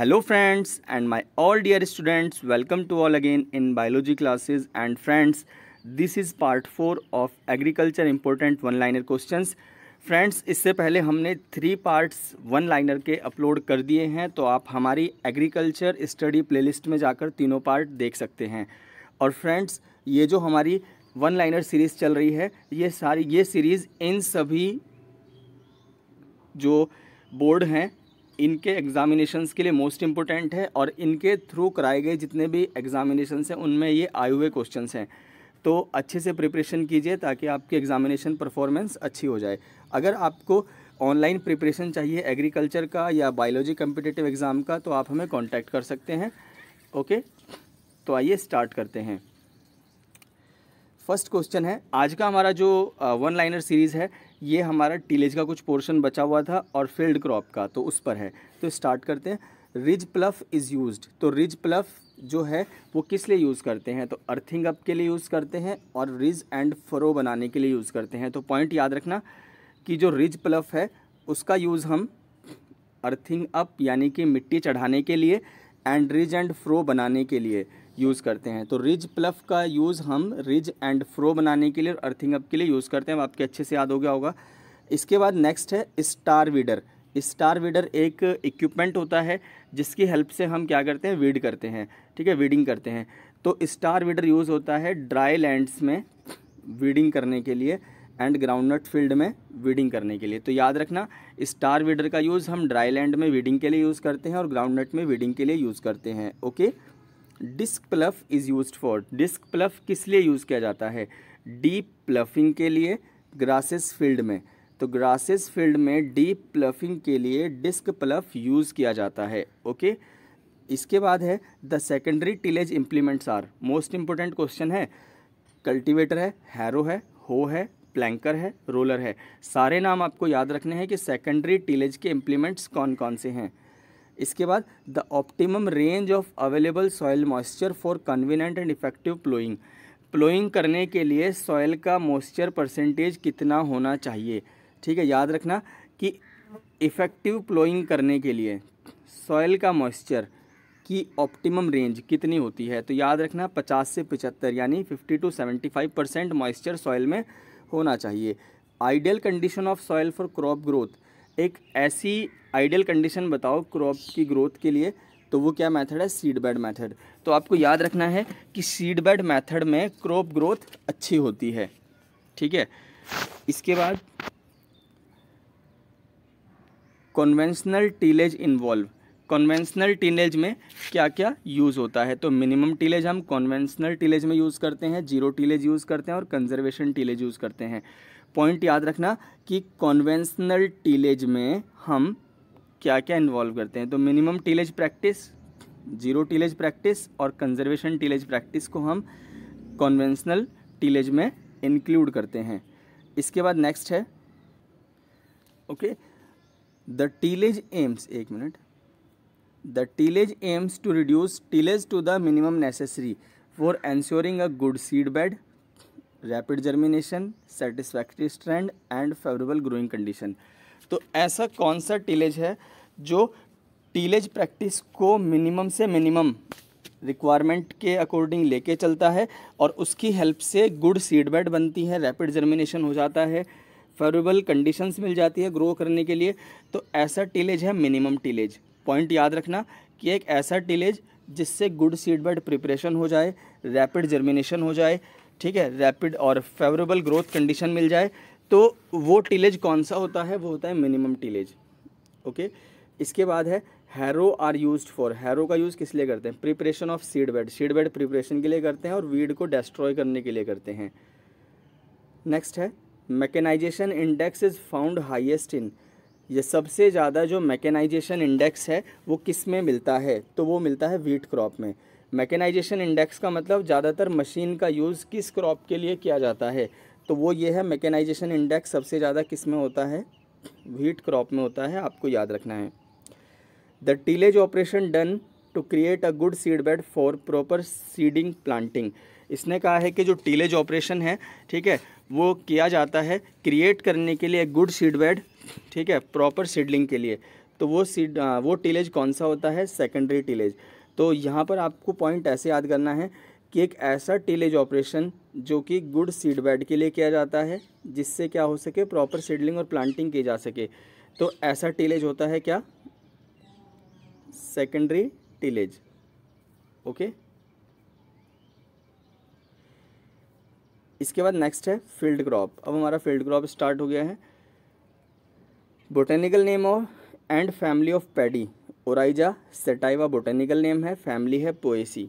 hello friends and my all dear students welcome to all again in biology classes and friends this is part four of agriculture important one liner questions friends इससे पहले हमने three parts one liner के upload कर दिए हैं तो आप हमारी एग्रीकल्चर स्टडी प्ले में जाकर तीनों पार्ट देख सकते हैं और फ्रेंड्स ये जो हमारी वन लाइनर सीरीज़ चल रही है ये सारी ये सीरीज़ इन सभी जो बोर्ड हैं इनके एग्ज़ामिनेशंस के लिए मोस्ट इम्पोर्टेंट है और इनके थ्रू कराए गए जितने भी एग्ज़ामिनेशन हैं उनमें ये आए हुए क्वेश्चन हैं तो अच्छे से प्रिपरेशन कीजिए ताकि आपकी एग्ज़ामिनेशन परफॉर्मेंस अच्छी हो जाए अगर आपको ऑनलाइन प्रिपरेशन चाहिए एग्रीकल्चर का या बायोलॉजी कम्पिटेटिव एग्ज़ाम का तो आप हमें कॉन्टैक्ट कर सकते हैं ओके तो आइए स्टार्ट करते हैं फर्स्ट क्वेश्चन है आज का हमारा जो वन लाइनर सीरीज़ है ये हमारा टीलेज का कुछ पोर्शन बचा हुआ था और फील्ड क्रॉप का तो उस पर है तो स्टार्ट करते हैं रिज प्लफ इज़ यूज़ तो रिज प्लफ जो है वो किस लिए यूज़ करते हैं तो अर्थिंग अप के लिए यूज़ करते हैं और रिज एंड फरो बनाने के लिए यूज़ करते हैं तो पॉइंट याद रखना कि जो रिज प्लफ है उसका यूज़ हम अर्थिंग अप यानी कि मिट्टी चढ़ाने के लिए एंड रिज एंड फ्रो बनाने के लिए यूज़ करते हैं तो रिज प्लफ का यूज़ हम रिज एंड फ्रो बनाने के लिए और अर्थिंग अप के लिए यूज़ करते हैं आपके अच्छे से याद हो गया होगा इसके बाद नेक्स्ट है स्टार वीडर स्टार वीडर एक इक्विपमेंट होता है जिसकी हेल्प से हम क्या करते हैं वीड करते हैं ठीक है वीडिंग करते हैं तो स्टार वीडर यूज़ होता है ड्राई लैंड्स में वीडिंग करने के लिए एंड ग्राउंडनट फील्ड में वीडिंग करने के लिए तो याद रखना स्टार वीडर का यूज़ हम ड्राई लैंड में वीडिंग के लिए यूज़ करते हैं और ग्राउंडनट में वीडिंग के लिए यूज़ करते हैं okay disc plough is use for disc plough किस लिए यूज़ किया जाता है डीप प्लफिंग के लिए ग्रासेस फील्ड में तो ग्रासेस फील्ड में डीप प्लफिंग के लिए डिस्क प्लफ यूज़ किया जाता है ओके इसके बाद है the secondary tillage implements are most important question है कल्टिवेटर है हैरो है हो है प्लैंकर है रोलर है सारे नाम आपको याद रखने हैं कि सेकेंडरी टिलेज के इम्प्लीमेंट्स कौन कौन से हैं इसके बाद the optimum range of available soil moisture for convenient and effective ploughing ploughing करने के लिए सॉयल का मॉइस्चर परसेंटेज कितना होना चाहिए ठीक है याद रखना कि इफ़ेक्टिव प्लोइंग करने के लिए सॉयल का मॉइस्चर की ऑप्टिमम रेंज कितनी होती है तो याद रखना 50 से 75 यानी 50 टू 75 परसेंट मॉइस्चर सॉयल में होना चाहिए ideal condition of soil for crop growth एक ऐसी आइडियल कंडीशन बताओ क्रॉप की ग्रोथ के लिए तो वो क्या मेथड है सीड बेड मेथड तो आपको याद रखना है कि सीड बेड मेथड में क्रॉप ग्रोथ अच्छी होती है ठीक है इसके बाद conventional tillage involve conventional tillage में क्या क्या यूज़ होता है तो मिनिमम टीलेज हम कन्वेंशनल टीलेज में यूज़ करते हैं जीरो टीलेज यूज़ करते हैं और कंजर्वेशन टीलेज यूज़ करते हैं पॉइंट याद रखना कि कॉन्वेंशनल टीलेज में हम क्या क्या इन्वॉल्व करते हैं तो minimum tillage practice zero tillage practice और कंजर्वेशन टीलेज प्रैक्टिस को हम कॉन्वेंशनल टीलेज में इंक्लूड करते हैं इसके बाद नेक्स्ट है ओके द टीलेज एम्स एक minute the tillage aims to reduce tillage to the minimum necessary for ensuring a good seed bed rapid germination satisfactory strand and favourable growing condition तो ऐसा कौन सा टीलेज है जो tillage practice को minimum से minimum requirement के according लेके चलता है और उसकी हेल्प से गुड सीड बेड बनती है रैपिड जर्मिनेशन हो जाता है फेवरेबल कंडीशंस मिल जाती है ग्रो करने के लिए तो ऐसा टीलेज है मिनिमम टीलेज पॉइंट याद रखना कि एक ऐसा टीलेज जिससे गुड सीड बेड प्रिपरेशन हो जाए रैपिड जर्मिनेशन हो जाए ठीक है रैपिड और फेवरेबल ग्रोथ कंडीशन मिल जाए तो वो टिलेज कौन सा होता है वो होता है मिनिमम टिलेज ओके इसके बाद है harrow are use for harrow का यूज़ किस लिए करते हैं preparation of seed bed seed bed preparation के लिए करते हैं और वीड को डेस्ट्रॉय करने के लिए करते हैं नेक्स्ट है mechanisation index is found highest in ये सबसे ज़्यादा जो मैकेनाइजेशन इंडेक्स है वो किस में मिलता है तो वो मिलता है वीट क्रॉप में मैकेनाइजेशन इंडेक्स का मतलब ज़्यादातर मशीन का यूज़ किस क्रॉप के लिए किया जाता है तो वो ये है मैकेनाइजेशन इंडेक्स सबसे ज़्यादा किस में होता है व्हीट क्रॉप में होता है आपको याद रखना है the tillage operation done to create a good seed bed for proper seeding planting इसने कहा है कि जो टीलेज ऑपरेशन है ठीक है वो किया जाता है क्रिएट करने के लिए गुड सीड बेड ठीक है प्रॉपर सीडलिंग के लिए तो वो सीड वो टीलेज कौन सा होता है सेकेंडरी टीलेज तो यहाँ पर आपको पॉइंट ऐसे याद करना है कि एक ऐसा टीलेज ऑपरेशन जो कि गुड सीड बेड के लिए किया जाता है जिससे क्या हो सके प्रॉपर सीडलिंग और प्लांटिंग की जा सके तो ऐसा टीलेज होता है क्या सेकेंडरी टीलेज ओके इसके बाद नेक्स्ट है फील्ड क्रॉप अब हमारा फील्ड क्रॉप स्टार्ट हो गया है botanical name of and family of paddy Oryza sativa botanical name है फैमिली है Poaceae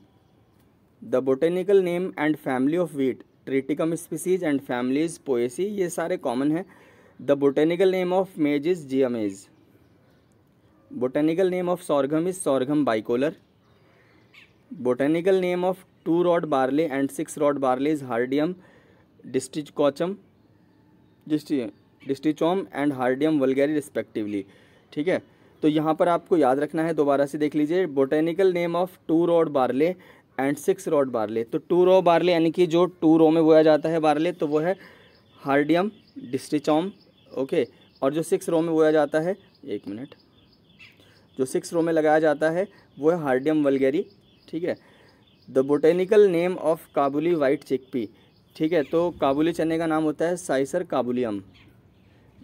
the botanical name and family of wheat Triticum species and families Poaceae ये सारे कॉमन हैं the botanical name of maize is Zea mays botanical name of sorghum is Sorghum bicolor botanical name of two row barley and six row barley is Hordeum distichum distichum and Hordeum vulgare respectively ठीक है तो यहाँ पर आपको याद रखना है दोबारा से देख लीजिए botanical name of two row barley and six row barley तो टू रो बारले यानी कि जो टू रो में बोया जाता है बारले तो वो है हार्डियम डिस्ट्रिचॉम ओके और जो सिक्स रो में बोया जाता है एक मिनट जो सिक्स रो में लगाया जाता है वो है हार्डियम वलगेरी ठीक है the botanical name of Kabuli white chickpea ठीक है तो काबुली चने का नाम होता है Cicer kabulium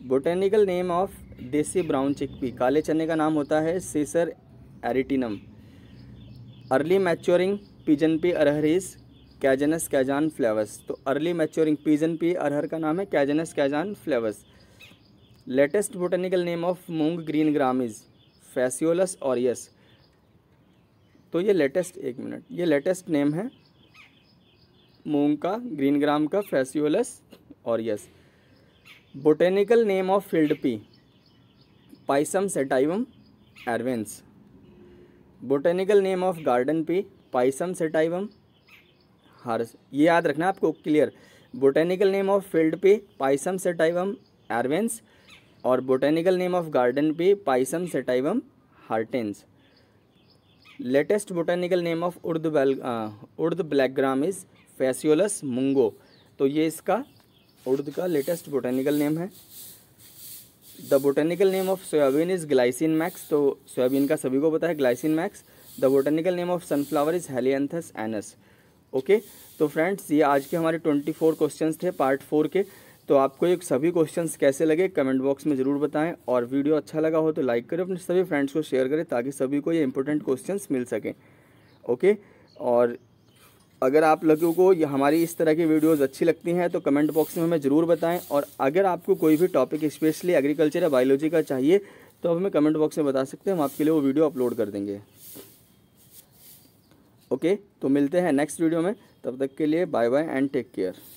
botanical name of desi brown chickpea काले चने का नाम होता है Cicer arietinum early maturing pigeon pea arhar is Cajanus cajan flavus तो अर्ली मैच्योरिंग पिजन पी अरहर का नाम है Cajanus cajan flavus latest botanical name of moong green gram is Phaseolus aureus तो ये लेटेस्ट एक मिनट ये लेटेस्ट नेम है मूंग का ग्रीन ग्राम का Phaseolus aureus botanical name of field pea Pisum sativum arvense botanical name of garden pea Pisum sativum hortense ये याद रखना आपको clear botanical name of field pea Pisum sativum arvense और botanical name of garden pea Pisum sativum hortense latest botanical name of urd bean urd gram is फेसियोलस मुंगो तो ये इसका उर्द का लेटेस्ट बोटेनिकल नेम है the botanical name of soybean is Glycine max तो soybean का सभी को पता है Glycine max the botanical name of sunflower is Helianthus annuus okay तो फ्रेंड्स ये आज के हमारे ट्वेंटी फोर क्वेश्चन थे पार्ट फोर के तो आपको ये सभी क्वेश्चंस कैसे लगे कमेंट बॉक्स में ज़रूर बताएं और वीडियो अच्छा लगा हो तो लाइक करें अपने सभी फ्रेंड्स को शेयर करें ताकि सभी को ये इंपॉर्टेंट क्वेश्चंस मिल सकें ओके और अगर आप लोगों को हमारी इस तरह की वीडियोस अच्छी लगती हैं तो कमेंट बॉक्स में हमें ज़रूर बताएं और अगर आपको कोई भी टॉपिक स्पेशली एग्रीकल्चर या बायोलॉजी का चाहिए तो आप हमें कमेंट बॉक्स में बता सकते हैं हम आपके लिए वो वीडियो अपलोड कर देंगे ओके तो मिलते हैं नेक्स्ट वीडियो में तब तक के लिए bye bye and take care